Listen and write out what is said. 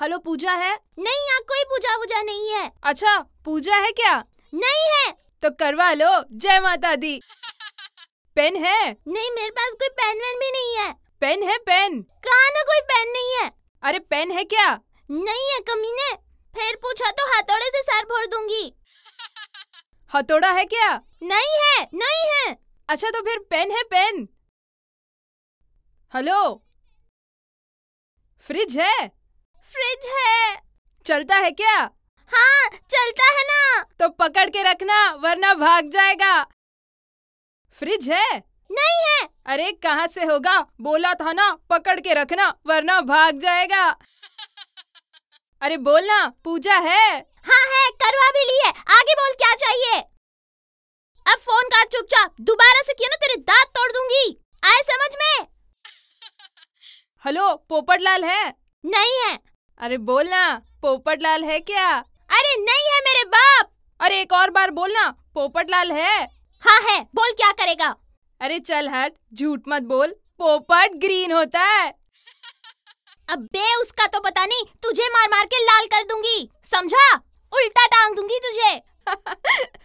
hello पूजा है नहीं यहाँ कोई पूजा वूजा नहीं है अच्छा पूजा है क्या नहीं है तो करवा लो जय माता दी पेन है नहीं मेरे पास कोई पेन वेन भी नहीं है पेन है पेन कहा ना कोई पेन नहीं है अरे पेन है क्या नहीं है कमीने फिर पूछा तो हथौड़े से सर भोर दूंगी हथौड़ा है क्या नहीं है नहीं है अच्छा तो फिर पेन है पेन हेलो फ्रिज है फ्रिज है चलता है क्या हाँ चलता है ना तो पकड़ के रखना वरना भाग जाएगा फ्रिज है नहीं है अरे कहाँ से होगा बोला था ना पकड़ के रखना वरना भाग जाएगा अरे बोलना पूजा है हाँ है करवा भी ली है आगे बोल क्या चाहिए अब फोन काट चुपचाप दोबारा से क्यों ना तेरे दांत तोड़ दूंगी आए समझ में हेलो पोपटलाल है नहीं है अरे बोलना पोपट लाल है क्या अरे नहीं है मेरे बाप अरे एक और बार बोलना पोपट लाल है हाँ है बोल क्या करेगा अरे चल हट झूठ मत बोल पोपट ग्रीन होता है अबे उसका तो पता नहीं तुझे मार मार के लाल कर दूंगी समझा उल्टा टांग दूंगी तुझे